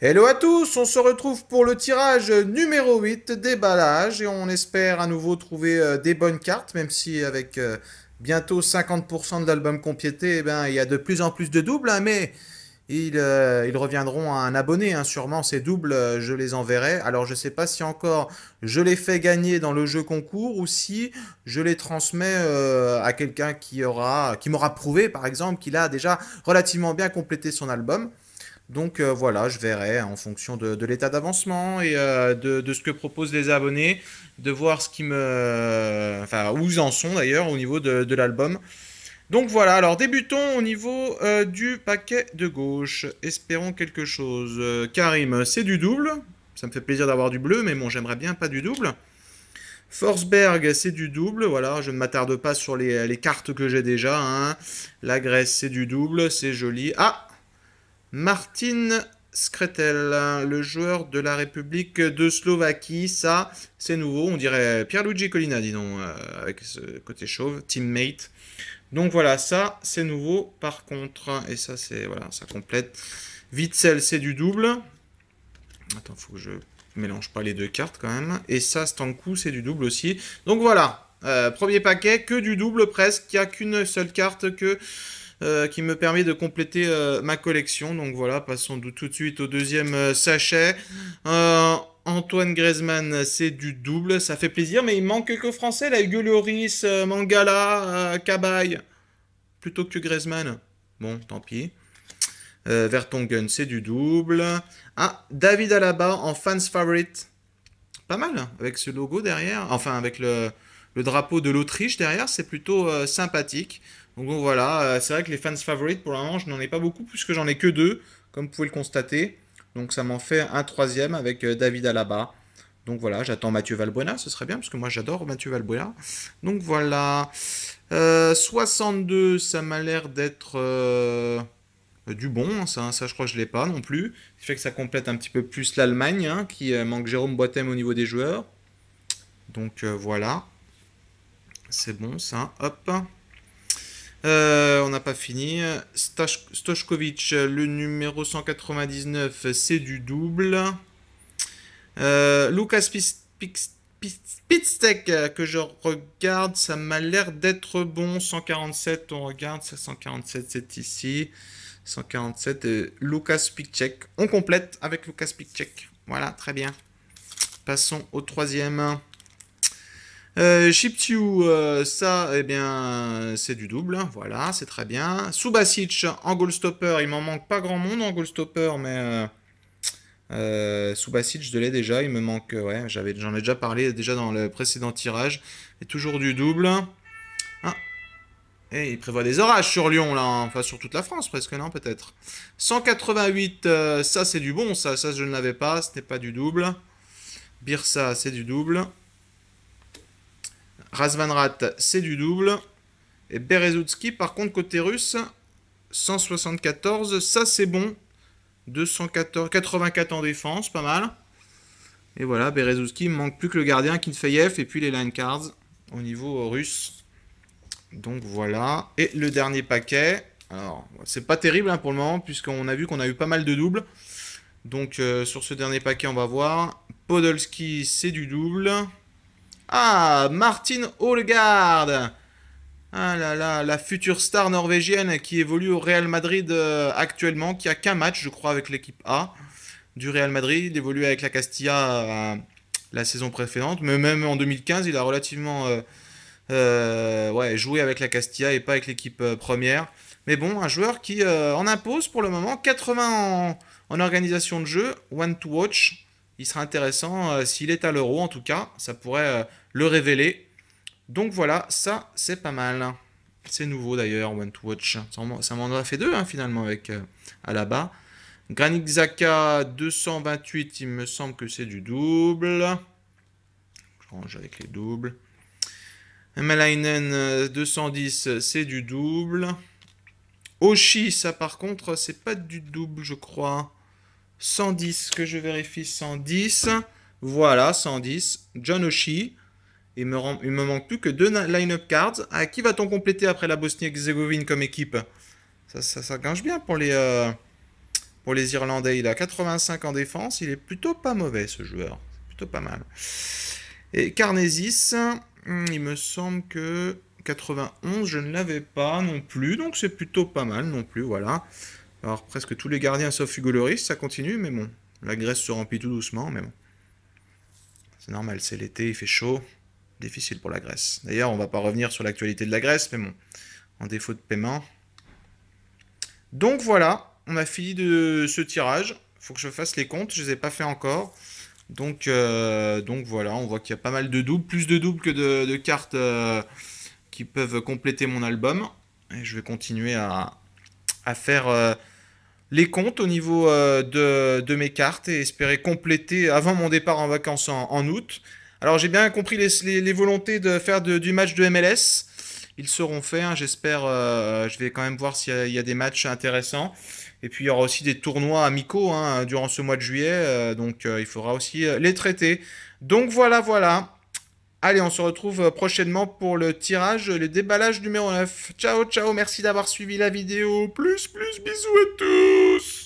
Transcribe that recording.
Hello à tous, on se retrouve pour le tirage numéro 8 Déballage, et on espère à nouveau trouver euh, des bonnes cartes, même si avec euh, bientôt 50% de l'album complété, eh ben, il y a de plus en plus de doubles, hein, mais euh, ils, reviendront à un abonné, hein, sûrement ces doubles, je les enverrai. Alors je ne sais pas si encore je les fais gagner dans le jeu concours ou si je les transmets à quelqu'un qui aura, qui m'aura prouvé, par exemple, qu'il a déjà relativement bien complété son album. Donc euh, voilà, je verrai hein, en fonction de, l'état d'avancement et euh, de, ce que proposent les abonnés, de voir ce qui me, enfin où ils en sont d'ailleurs au niveau de, l'album. Donc voilà, alors débutons au niveau euh, du paquet de gauche. Espérons quelque chose. Karim, c'est du double. Ça me fait plaisir d'avoir du bleu, mais bon, j'aimerais bien pas du double. Forsberg, c'est du double. Voilà, je ne m'attarde pas sur les, cartes que j'ai déjà. Hein. La Grèce, c'est du double. C'est joli. Ah, Martin Skretel, le joueur de la République de Slovaquie. Ça, c'est nouveau. On dirait Pierluigi Colina, dis donc, euh, avec ce côté chauve, teammate. Donc voilà, ça, c'est nouveau. Par contre, et ça, c'est voilà, ça complète. Vitzel, c'est du double. Attends, faut que je mélange pas les deux cartes quand même. Et ça, Stankou, c'est du double aussi. Donc voilà, euh, premier paquet, que du double presque. Il n'y a qu'une seule carte que euh, qui me permet de compléter euh, ma collection. Donc voilà, passons tout de suite au deuxième euh, sachet. Antoine Griezmann, c'est du double, ça fait plaisir, mais il manque quelques Français, là, Hugo Mangala, Cabaye, plutôt que Griezmann. Bon, tant pis. Vertongen Vertonghen, c'est du double. Ah, David Alaba en fans favorite. Pas mal, avec ce logo derrière. Enfin, avec le, le drapeau de l'Autriche derrière, c'est plutôt euh, sympathique. Donc, voilà, euh, c'est vrai que les fans favorites, pour l'instant, je n'en ai pas beaucoup, puisque j'en ai que deux, comme vous pouvez le constater. Donc ça m'en fait un troisième avec euh, David Alaba. Donc voilà, j'attends Mathieu Valbuena, ce serait bien, parce que moi j'adore Mathieu Valbuena. Donc voilà, 62, ça m'a l'air d'être du bon, hein, ça, ça, je crois que je ne l'ai pas non plus. Ce fait que ça complète un petit peu plus l'Allemagne, hein, qui manque Jérôme Boitem au niveau des joueurs. Donc voilà c'est bon ça, hop. Euh, on n'a pas fini. Stoshkovic, le numéro 199, c'est du double. Lukas euh, Lucas que je regarde, ça m'a l'air d'être bon. 147, on regarde, 147, c'est ici. 147, et euh, Lucas On complète avec Lucas Pitzek. Voilà, très bien. Passons au troisième. Euh, euh, ça, eh bien, c'est du double. Hein, voilà, c'est très bien. Subasic en goal stopper. Il m'en manque pas grand monde en goal stopper, mais euh, euh, Subasic, je l'ai déjà. Il me manque, ouais, j'avais, j'en ai déjà parlé déjà dans le précédent tirage. Et toujours du double. Ah. Et il prévoit des orages sur Lyon, là, hein, enfin sur toute la France presque, non, peut-être. 188, euh, ça c'est du bon, ça, ça je ne l'avais pas, ce n'est pas du double. Birsa, c'est du double. Razvanrat, c'est du double. Et Berezutski, par contre, côté russe, 174, ça c'est bon. 214, 84 en défense, pas mal. Et voilà, ne manque plus que le gardien, Kinfeyev, et puis les line cards au niveau russe. Donc voilà. Et le dernier paquet. Alors, c'est pas terrible hein, pour le moment, puisqu'on a vu qu'on a eu pas mal de doubles. Donc euh, sur ce dernier paquet, on va voir. Podolski, c'est du double. Ah, Martin Holgaard, Ah là là, la future star norvégienne qui évolue au Real Madrid euh, actuellement, qui a qu'un match, je crois, avec l'équipe A du Real Madrid, évolue avec la Castilla euh, la saison précédente, mais même en 2015, il a relativement euh, ouais, joué avec la Castilla et pas avec l'équipe première. Mais bon, un joueur qui en impose pour le moment, 80 en organisation de jeu, one to watch, il sera intéressant, euh, s'il est à l'euro en tout cas, ça pourrait euh, le révéler. Donc voilà, ça c'est pas mal. C'est nouveau d'ailleurs, One to Watch. Ça m'en a fait deux hein, finalement avec à euh, Alaba. Granit Zaka 228, il me semble que c'est du double. Je range avec les doubles. Malainen 210, c'est du double. Oshi, ça par contre, c'est pas du double, je crois. 110, que je vérifie, 110. Voilà, 110. John Oshie. Il me, me manque plus que deux line-up cards. À ah, qui va-t-on compléter après la Bosnie-Herzégovine comme équipe ça, ça, ça, bien pour les, euh, pour les Irlandais. Il a 85 en défense. Il est plutôt pas mauvais ce joueur. Plutôt pas mal. Et Carnesis, hmm, il me semble que 91, je ne l'avais pas non plus. Donc c'est plutôt pas mal non plus. Voilà. Alors presque tous les gardiens sauf Fugoloris, ça continue, mais bon. La Grèce se remplit tout doucement, mais bon. C'est normal, c'est l'été, il fait chaud. Difficile pour la Grèce. D'ailleurs, on va pas revenir sur l'actualité de la Grèce, mais bon. En défaut de paiement. Donc voilà, on a fini de ce tirage. Il Faut que je fasse les comptes, je les ai pas fait encore. Donc, euh, donc voilà, on voit qu'il y a pas mal de doubles, plus de doubles que de, cartes euh, qui peuvent compléter mon album. Et je vais continuer à, à faire... Euh, les comptes au niveau euh, de, mes cartes et espérer compléter avant mon départ en vacances en, août. Alors j'ai bien compris les, volontés de faire du match de MLS. Ils seront faits, hein, j'espère. Euh, je vais quand même voir s'il y, a des matchs intéressants. Et puis il y aura aussi des tournois amicaux hein, durant ce mois de juillet, euh, donc il faudra aussi les traiter. Donc voilà, voilà. Allez, on se retrouve euh, prochainement pour le tirage, le déballage numéro 9. Ciao, ciao, merci d'avoir suivi la vidéo. Plus, plus, bisous à tous